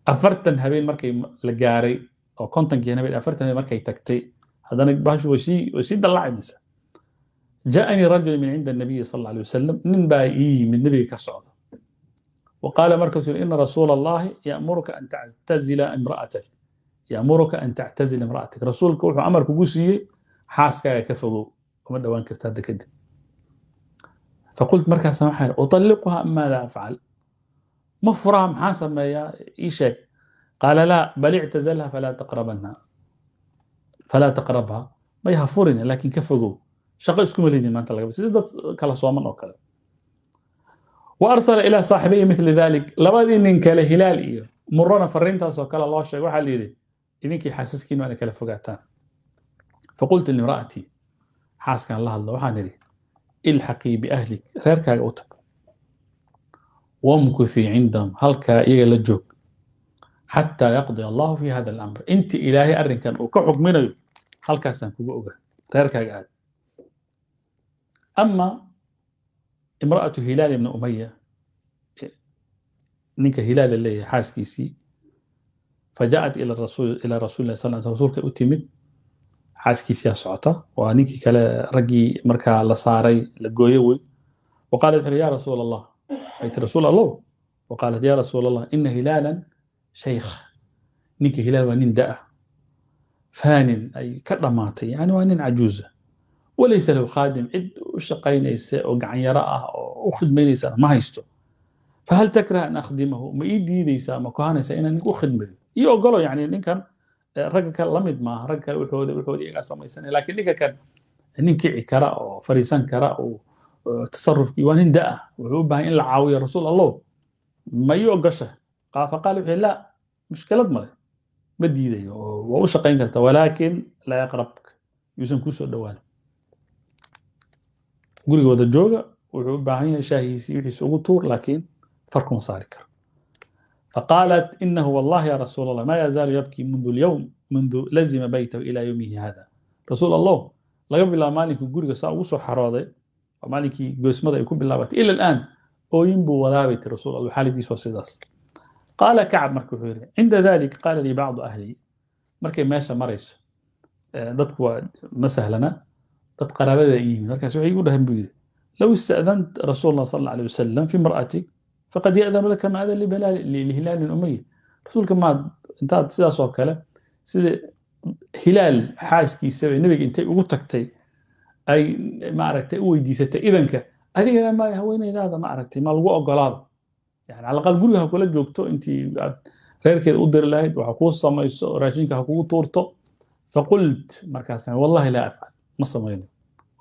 afartan habeen markay la gaaray oo kontonkii habeen afartan habeen markay tagtay haddana bahashu way sii dallacaymaysaa jaanii rajul min cinda nabiyi sal lla alay wasalam nin baa ii yimid nebiga ka socda wa qaala markaasuu yidhi ina rasuula allahi yamuruka an tactazila imra'atak yamuruka an tactazila imra'atak rasuulka wuxuu amar kugu siiyey xaaskaaga ka fogow uma dhowaan karta hadda kadib faqult markaasa waxaan utalliquha maada afcal ma furaa maxaan sameeyaa ii sheeg qaala laa bal ictazalha falaa taqrabanha falaa taqrabha may ha furin laakiin ka fogow shaqo isku maleydin maanta laga sida dad kala sooman oo kale wa arsala ilaa saaxibayi mithli dalik labadii nin kale hilaal iyo murana fariintaas oo kale loo sheegay waxaa la yidhi idinkii xaasaskiin waa inay kala fogaataan faqultu limra'atii xaaskaan la hadlo waxaan idhi ilxaqii biahlik reerkaaga u tag wamkuthii cindahum halkaa iyaga la joog xataa yaqdiya allahu fi hada alamr intii ilaahay arrinkan uu ka xukminayo halkaasaan kuga ogaa reerkaaga aad ama imra'atu hilaal ibni umaya ninka hilaal la leeyahay xaaskiisii fajacat ila rasul ilaa rasulillah sal sl rasuulkay u timid xaaskiisiya socota waa ninkii kale raggii markaa la saaray la gooyo wey waqaalat wuxuu ya rasuul allah ayti rasuul allow waqaalat ya rasuul allah ina hilaalan shaykh ninka hilaal waa nin da'a faanin ay ka dhamaatay yani waa nin cajuuza walayse lahu khaadim cid u shaqaynaysa oo gacanyaro ah oo u khidmaynaysana ma haysto fahal takrah an akhdimahu ma ii diidaysaa ama kuhanaysaa inaan nink khidmayo io ogolo yani ninkan ragga kale la mid maaha ragga kale wuxooda wuxooda iyagaa samaysanaya lakin ninka kan nin kici kara oo fariisan kara oo tasarufkii waa nin da wuxuu u bahan in la caawiyo rasuul allow ma ii ogosha faqaal wuxuu la mushkilad male ma diidayo waa u shaqayn kartaa walaakin laa yaqrabka yuusan kuu dhowaan gurigooda jooga wuxuu u baahan yahay shaahigiisii wixiisa ugu tuur laakiin farkuma saari karo faqaalat inahu wallahi ya rasuul allah maa yazaalu yabkii mundu lyowm mundu lazima baytahu ilaa yowmihi hada rasuul allah laga bilaabo maalinkii guriga saa ugu soo xarooday oo maalinkii goysmada ay ku bilaabatay ila alaan ooyin buu wadaabay rasuul allah xaaladiisu waa sidaas qaala kacab marka wuxuu yidhi cinda dalik qaala lii bacdu ahlii markay meesha marayso dadku waa ma sahlana dad qaraabada ay yimid markaas waxay igu dhahan buu yidhi low ista'dant rasuul allah sal allahu alay wasalam fi mar'atik faqad ya'danu laka ma adan lihilaalin umaya rasuulka maad intaad sidaas oo kale sida hilaal xaaskiisaba nebiga intay ugu tagtay ay maaragtay u weydiisatay idanka adigana ma haweenaydaada ma aragtay lagu ogolaado yani calaqal guriga ha kula joogto intii aad reerkeeda u diri lahayd waxa kuu samayso raashinka ha kugu tuurto faqult markaasna wallahi laa afcal ما samayno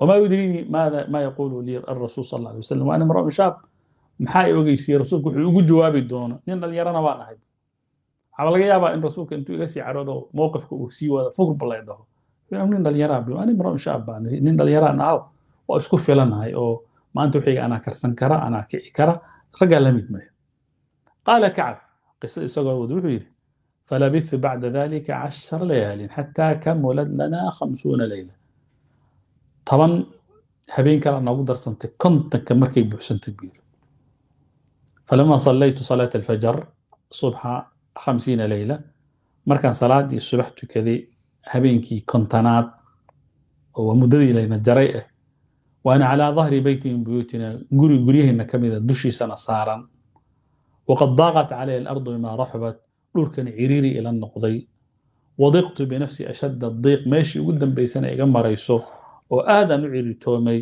وma yudriini mada ma yaqulu li الrasuل sal ه alيه wslam ana mr shaab maxaa i ogeysiye rasulku wuxuu igu jawaabi doono nin dhalinyarana waan ahay waxaa laga yaabaa in rasuulka intuu iga sii caroodo mowqifka uu sii wada fugrba lay dhaho nin dhalinyaraa ani mr shaab baan nin dhalinyaraan aho waa isku filanahay oo maanta wixiga anaa karsan kara anaa kici kara raggaa la mid maya qaala kacab qisa isagoo wad wuxuu yidhi falabiثtu bacda dalika cashara layaalin xataa kamulat lana khamsuuna layla toban habeen kale noogu darsantay kontanka markay buuxsantay buu yiri falama sallaytu salaata alfajar subxa khamsiina leyla markaan salaadii subax tukaday habeenkii kontanaad oo waa muddadii layna jaray ah eh, waana calaa dahri beyti min buyuutina guri guryaheenna ka mida dushiisana saaran waqad daaqat calaya alardu bimaa raxubat dhulkan ciriiri ila noqday wadiqtu binafsi ashadda diiq meeshii ugu dambaysana iga marayso oo aadaan u ciritoomay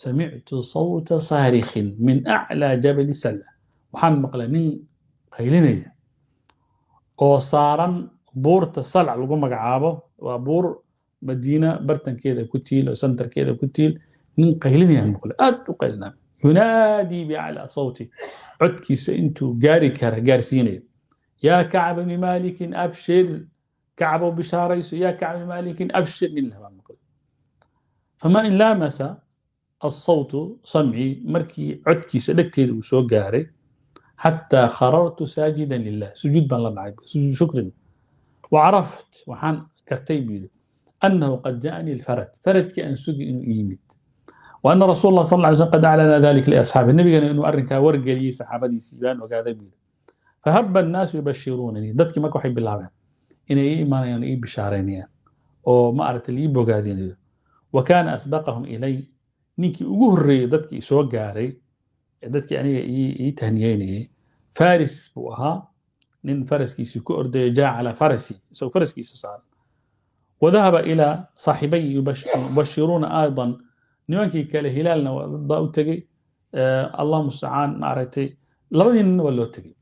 samictu sawta saarikhin min aclىa jabali salla waxaan maqlay nin qaylinaya oo saaran buurta salc lagu magacaabo waa buur madiina bartankeeda ku tiil oo santarkeeda ku tiil nin qaylinayaan maqlay aad u qaylinaa yunaadii biaclىa sawti codkiisa intuu gaari kara gaarsiinayo yaa kacba bni maalikin abshir kacbo bishaarayso yaa kacba bni maalikin abshir nin lahaa fama in laamasa asawtu samcii markii codkiisa dhegteeda uu soo gaaray xataa kharartu saajidan lilah sujuud baan la dhacay shukrin wacaraft waxaan gartay buu yidhi annahu qad jaanii alfaraj farajkii aan sugi inuu yimid وأن رسول الله صلى الله عليه وسلم قد أعلن ذلك لأصحابه النبي قال إنه أرنك ورقلي صحابتي سيبان وكذا بيل فهب الناس يبشرونني ضدك ما كحي بالله إن إيه ما إيه بشارين يعني أو ما أردت wa kaana asbaqahum ilay ninkii ugu horreeyey dadkii isoo gaaray ee dadkii aniga ii tahniyeynayay faris buu ahaa nin faraskiisii ku ordayo jaa calaa farasi isagoo faraskiisa saaran wadahaba ilaa saaxiibay yubashiruuna aydan nimankii kale hilaalna baa u tegey allah mustacaan maaragtay labadii ninna waa loo tegey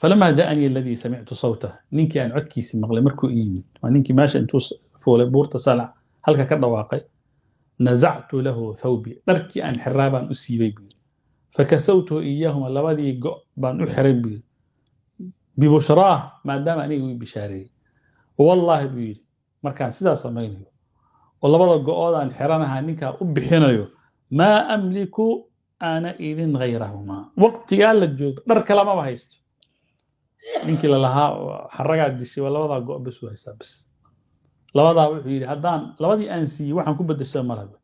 falamaa jaanii aladii samictu sawtah ninkii aan codkiisii maqlay markuu yimid waa ninkii meesha intuu fuulay buurta salac halka ka dhawaaqay nazactu lahu thawbi dharkii aan xiraa baan u siibay buu yidhi fakasawtuhu iyaahuma labadii go' baan u xiray buu yidhi bibushraah maadaama aniga wii bishaareeyey wallaahi buu yidhi markaan sidaa samaynayo oo labada go-oodaan xiranahaa ninkaa u bixinayo maa amliku ana idin hayrahumaa waqtigaa la jooga dhar kalamaba haysto ninkii lalahaa xaragaa dishay waa labadaa go' bas u haystaa bas labadaa wuxuu yidhi haddaan labadii aan siiyey waxaan ku bedeshaa malhabi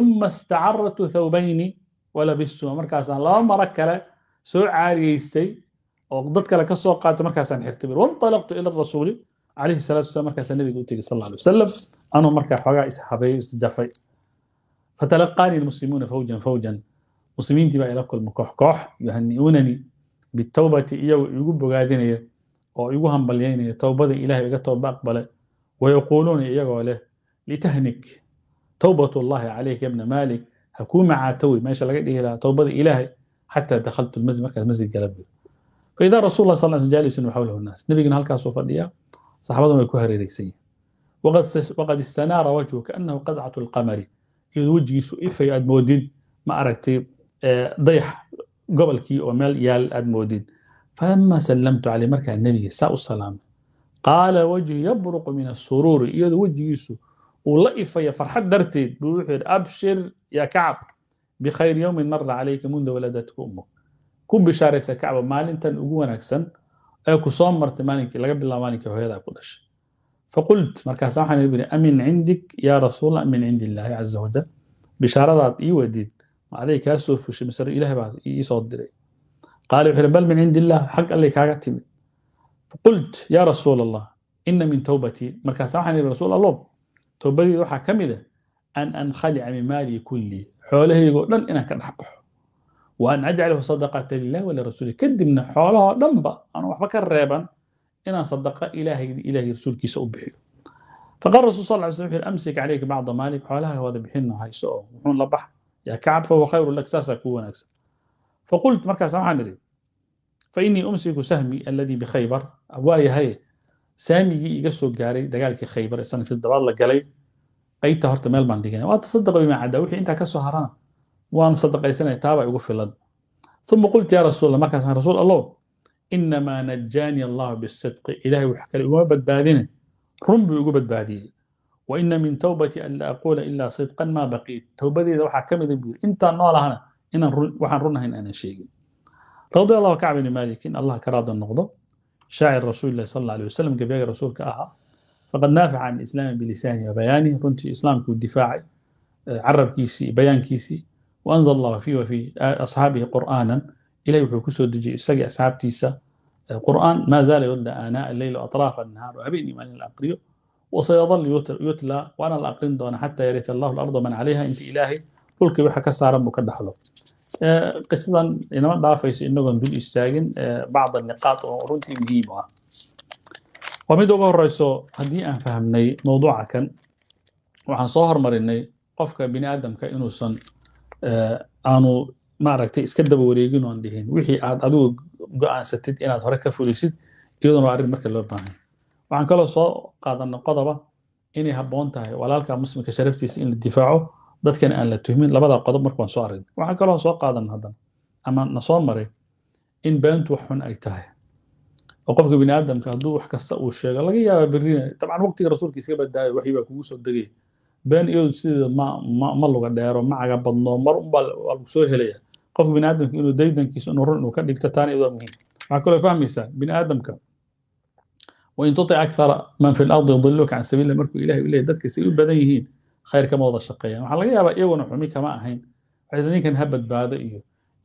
uma istacaratu thawbayni walabistuma markaasaan laba maro kale soo caariyeystay oo dad kale ka qaatay markaasaan xirtay bir ila rasuuli calayhi salatu wasalam markaasaa nabiga u tegay sal alay wasalam anuu markaa xoogaa ishabeeyo isjafay fatalaqaani almuslimuuna fawjan fawjan muslimiintii baa ila kulma koox koox yuhani'uunani bitawbati iyagoo igu bogaadinaya oo igu hambalyaynaya towbada ilahay iga towba aqbale ويقولون iyagoo leh litahnik towbat اllahi calayk ya bna malik ha kuu macaatowi meesha laga dhihi lahaa towbada ilaahay xataa dakhaltu lmasjid markaas masjid gala buuri faida rasul lah sal sl jaalisun xawlahu nnaas nebigana halkaasuu fadhiyaa saxaabaduna way ku hareereysan yihin waqad istanaara wajhu kaanahu qadcatu lqamari iyadoo wejigiisu ifayo aad moodid ma aragtay dayax gobolkii oo meel yaal aad moodid falama sallamtu caleyh markaa nebiga saa u salaamay qaala wejhi yabruqu min asuruuri iyadoo wejigiisu uu la ifaya farxad darteed buu wuxuu yidhi abshir ya kacab bikhayri yowmin mara calayka munda waladatka ummuk ku bishaaraysa kacba maalintan ugu wanaagsan ee ku soo martay maalinkii laga bilaabo maalinkii hooyadaa ku dhashay faqult markaasa waxaan idhi amin cindik yaa rasuula min cindi illaahi caza wajal bishaaradaad ii wadiid aday kaa soo fushay masre ilaah baa iisoo diray qaala wuxuu yidhi bal min cindi illah xag allay kaaga timid qult ya rasuul allah ina min towbatii markaasa waxaan ihi rasuul allow towbadeyda waxaa ka mid a an ankhalica min maalii kullii xoolahaygoo dhan inaan ka dhex baxo wa an ajcalahu sadaqata lilah walirasuuli kadibna xoolahoo dhanba aan waxba ka reeban inaan sadaqa ilaahay rasuulkiisa u bixiyo faqal rasul sal ly slm wuxu yhi amsik calayka bacda maalik xoolaha wada bixino hayso oo wuxuun la bax yaa kacab fahuwa khayru lak saasaa kuu wanaagsan faqult markaasa waxaan idhi fainii umsiku sahmi aladii bikhaybar waayahay saamigii iga soo gaaray dagaalkii khaybar ee sanadkii toddobaad la galay qaybta horta meel baan dhigana waa tasaddaqa bimaa caddaa wixii intaa ka soo harana waan sadaqaysanaya taabaa igu filan uma qultu yaa rasuulallah markaas rasuul allow inamaa najaani allahu bisidqi ilaahay wax kale iguma badbaadine run buu igu badbaadiyey wa ina min tawbati an laa aquula ilaa sidqan maa baqiit towbadeeda waxaa ka mida buu yiri intaan noolahana inaan waxaan run ahayn aanan sheegin radi allahu kacb bni malikin allah ka raada noqdo shaacir rasuulilahi sal alla alay wasalam gabyaga rasuulka ahaa faqad naafaca can islaami bilisaani wa bayaani runtii islaamkuu difaacay carabkiisii bayaankiisii waanzl allahu fii wafii asxaabihi qur'aanan ilahy wuxuu ku soo dejiyey isagii asxaabtiisa qur'aan maa zaala yudla aanaa alleyl atraafa nahaar oo habeenii maalin la aqriyo wasayadal yutla waana la aqrin doona xataa yarit allahu alarda man calayha inta ilaahay dhulkii waxa ka saaran buu ka dhaxlo qisadan inama dhaafayso inagoon dul istaagin bacd niqaad oo runtii muhiim ah waa mid uga horeyso haddii aan fahmnay mawduuca kan waxaan soo hormarinay qofka bini aadamka inuusan aanu maaragtay iska daba wareegin oon dhihin wixii aad adigu go-aansatid inaad hore ka fulisid iyaduna waa arrin marka loo baahan waxaan kaloo soo qaadanay qodoba inay habboon tahay walaalka muslimka sharaftiisa in la difaaco dadkan aan la tuhmin labada qodob markwaan soo aragn waxaa kaloo soo qaadan haddana ama na soo maray in beentu wax xun ay tahay oo qofka bini aadamka hadduu wax kasta uu sheego laga yaaba berina dabcan waqtiga rasuulka iska badaayo waxii baa kugu soo degaya been iyadu sideeda ma luga dheero ma caga badno mar unbaa lagu soo helaya qofka bini aadamka inuu daydankiisa inuu run inuu ka dhigto taana iyadoo muhiim waxaa kaloo fahmaysaa bini aadamka wain tutic akthara man fi lardi yudilluka can sabiillah markuu ilahay u leeyahy dadkasi u badan yihiin khayr kama wada shaqeeyaan waxaa laga yaabaa iyaguna xumi kama ahayn ninkan ha badbaado iyo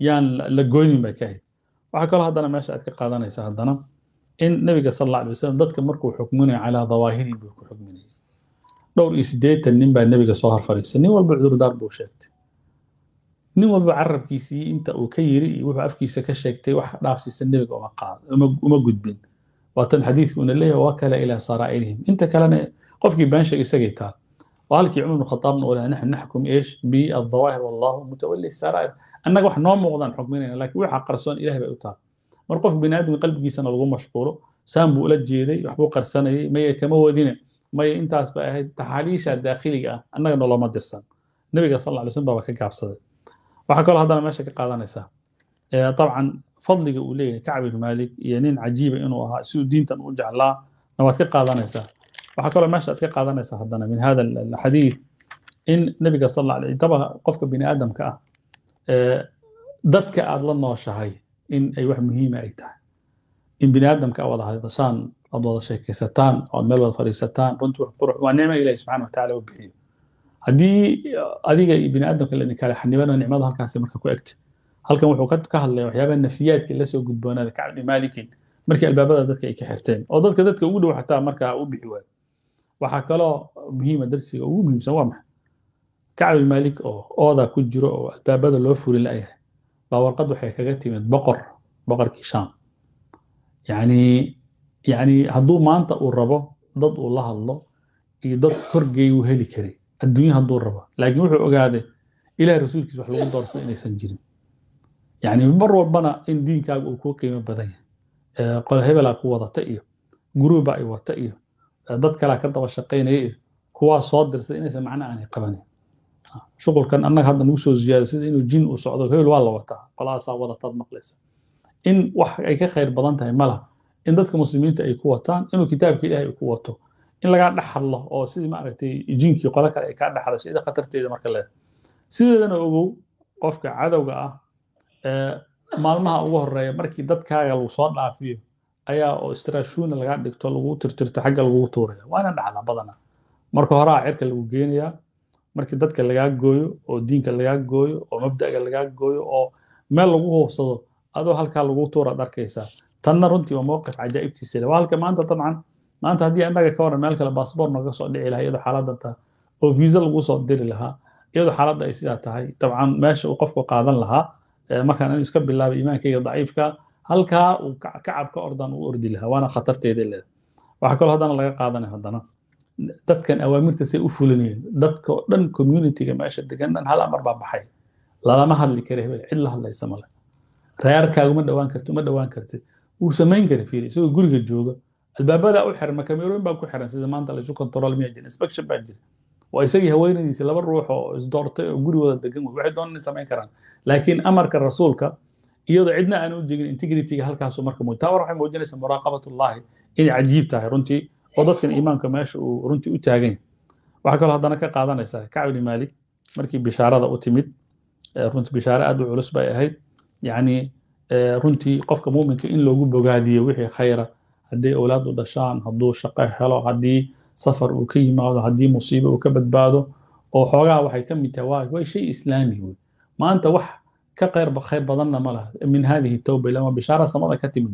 yaan la goynin bay ka ahayd waxaa kaloo haddana meesha aad ka qaadanaysaa haddana in nebiga sal alla alay wasalam dadka markuu xukminayo calaa dawaahirihim buu ku xukminayay dhowr iyo siddeetan nin baa nebiga soo horfariistay nin walba cudurdaar buu sheegtay nin walba carabkiisii inta uu ka yiri iyo wuxuu afkiisa ka sheegtay wax dhaafsiisa nebiga uma qaado uma gudbin waatan xadiidka una leeyahay waa ilaa saraa'irihim inta kalena qofkii been sheeg isagay taal walaalkii cumar ibn khataabna oo lahaa naxnu naxkum eesh bildawaahir wallahu mutawalli saraa'ir annaga wax noo muuqdaan xukminayna laakiin waxa qarsoon ilahi bay u taal mar qof bini aadamka qalbigiisana lagu mashquulo saan buu ula jeeday waxbuu qarsanayay maya kama wadine maya intaas bay ahayd taxaaliisha daakhiliga ah annaga noloma dirsan nebiga sal alla alay slm baaba ka gaabsaday waxaa kaloo haddana meesha ka qaadanaysaa dabcan fadliga uu leeyahay kacb ibn malik iyo nin cajiiba inuu ahaa siduu diintan u jeclaa na waad ka qaadanaysaa waxaa kaloo meesha aad ka qaadanaysaa haddana min hada alxadiid in nebiga sal alla alay daba qofka bini aadamka ah dadka aad la nooshahay in ay wax muhiima ah ay tahay in bini aadamka aad wada hadashaan aad wada sheekaysataan aad meel wada fadhiisataan runtii wax qurux waa nicmo ilahi subxana watacala u bixiyo haddii adiga iyo bini aadamka la kala xanibana nicmada halkaasi marka ku egta halkan wuxuu ka hadlaya waxyaabaha nafiyaadka lasoo gudboonaada kacbni malikin markii albaabada dadka ay ka xirteen oo dadka dadka ugu dhow xataa markaa u bixi waayo waxaa kaloo muhiima darsiga ugu muhiimsan waa maxay kacbilmaalik oo ooda ku jiro oo albaabada loo furin layahay baa warqad waxay kaga timid boqor boqorkii shaam yacni yacni hadduu maanta uu rabo dad uu la hadlo iyo dad korgey uu heli karay adduunya hadduu rabo laakiin wuxuu ogaaday ilaah rasuulkiisa wax lagu doorsan inaysan jirin yacni mar walbana in diinkaagu uu kuu qiimo badan yahay hebelaa ku wadata iyo guruuba ay wata iyo dad kalea ka daba shaqaynaya kuwaa soo dirsada inaysan macno aanay qabanin shuqulkan annaga hadda nagu soo ziyaado sida inuu jin uu socdo hebel waa la wataa qolahaasaa wadataad maqlaysa in wax ay ka khayr badan tahay malaha in dadka muslimiinta ay ku wataan inuu kitaabka ilaahay ku wato in lagaa dhex hadlo oo sidii maaragtay jinkii qolo kale ay kaa dhex hadashay ida khatarteeda marka leeda sideedana ogow qofka cadowga ah maalmaha ugu horeeya markii dadkaaga lagu soo dhaafiyo ayaa oo strashuna laga dhigto lagu tirtirto xagga lagugu tuuraya waana dhacdaa badana marka horaa cirka lagu geenayaa markii dadka lagaa gooyo oo diinka lagaa gooyo oo mabdaga lagaa gooyo oo meel lagu hoobsado adoo halkaa lagu tuuraad arkaysaa tanna runtii waa mowqif cajaa'ibtiisa leh waa halka maanta dabcan maanta haddii annaga ka waran meel kale baasboor nooga soo dhici lahaa iyadoo xaaladdan taha oo viisa lagu soo diri lahaa iyadoo xaaladda ay sidaa tahay dabcan meesha uu qofku qaadan lahaa markaan inuu iska bilaabo iimaankayga daciifka halkaa uu kacabka ordan u ordi lahaa waana khatarteeda leeda waxaa kaloo haddana laga qaadanaya haddana dadkan awaamirta say u fulinayeen dadka dhan communitiga meesha degan dhan hal amar baa baxay lalama hadli kara hebel cid la hadlaysa male reerkaagu ma dhawaan karti ma dhawaan karti wuu samayn kara fiiri isagoo guriga jooga albaabadaa u xiran makameerooyin baa ku xiran sida maanta laysu control miyaa jira inspection baa jira waa isagii haweenadiisa laba ruux oo isdoortay oo guri wada degan wey waxay doonana samayn karaan laakiin amarka rasuulka iyadoo cidna aan u degin integrityga halkaasu marka muuj taa war waxay muujinaysaa muraaqabatullaahi inay cajiib tahay runtii oo dadkan iimaanka meesha uu runtii u taagan yahay waxaa kaloo haddana ka qaadanaysaa kacbini maalik markii bishaarada u timid runtii bishaare aad u culus bay ahayd yacni runtii qofka muuminka in loogu bogaadiyo wixii khayra hadday owlaad u dhashaan hadduu shaqo helo haddii safar uu ka yimaado haddii musiibo uu ka badbaado oo xoogaha waxay ka mid tahay way shay islaami wey maanta wax كقير بخير بظن ما من هذه التوبه الى بشارة بشاره سمضى كتم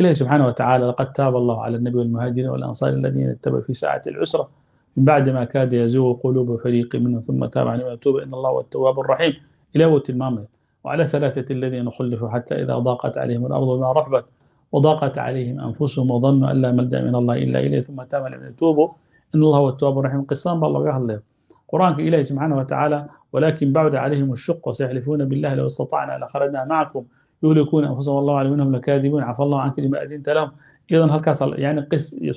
إليه سبحانه وتعالى لقد تاب الله على النبي والمهاجرين والانصار الذين اتبعوا في ساعه العسره من بعد ما كاد يزوغ قلوب فريق منهم ثم تاب عليهم توب ان الله هو التواب الرحيم الى وقت المام وعلى ثلاثه الذين خلفوا حتى اذا ضاقت عليهم الارض بما رحبت وضاقت عليهم انفسهم وظنوا ان لا ملجا من الله الا اليه ثم تاب عليهم توبوا ان الله هو التواب الرحيم قصام الله يهلل قران الى سبحانه وتعالى ولكن بعد عليهم الشق وسيحلفون بالله لو استطعنا لخرجنا معكم يهلكون انفسهم والله اعلم انهم لكاذبون عفى الله عنك لما اذنت لهم اذا halkaas yani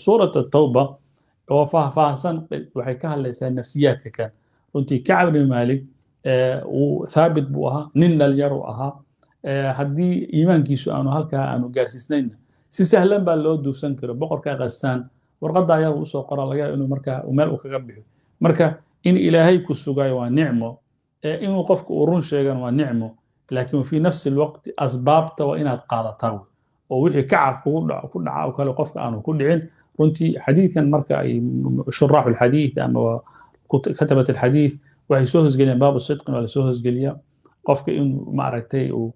suurat tawba oo faahfaahsan waxay ka hadlaysaa nafsiyaadka kan runtii kacab ibn malik uu thaabit buu ahaa nin dhalinyar uu ahaa haddii iimaankiisu aanu halkaa aanu gaarsiisnayna si sahlan baa loo duufsan karo boqorkaa qasaan warqadda ayagu usoo qora laga inuu markaa meel u kaga bixo marka in ilaahay ku sugayo waa nicmo ee inuu qofka uu run sheegan waa nicmo laakiin wa fii nafsi alwaqti asbaabta waa inaad qaadataa wey oo wixii kacab ku dhaca oo kale qofka aanu ku dhicin runtii xadiidkan marka ay shuraaxu lxadiid ama katabat alxadiid waxay soo hosgeliyaan baabu sidqin waa lasoo hosgeliyaa qofka in maaragtay uu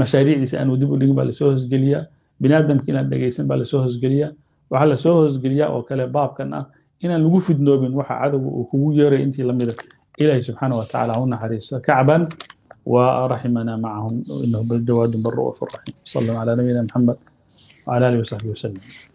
mashaariicdiisa aanu dib u dhigin baa lasoo hosgeliyaa binaadamka inaad dhegaysan baa lasoo hosgeliyaa waxaa lasoo hosgeliyaa oo kale baabkan ah inaan lagu fidnoomin waxa cadowga uu kugu yeeray intii la mida ilaahay subxaana wa tacaala ha u naxariiso kacban ورحمنا معهم انه بالجواد بر رؤوف رحيم صلى على نبينا محمد وعلى اله وصحبه وسلم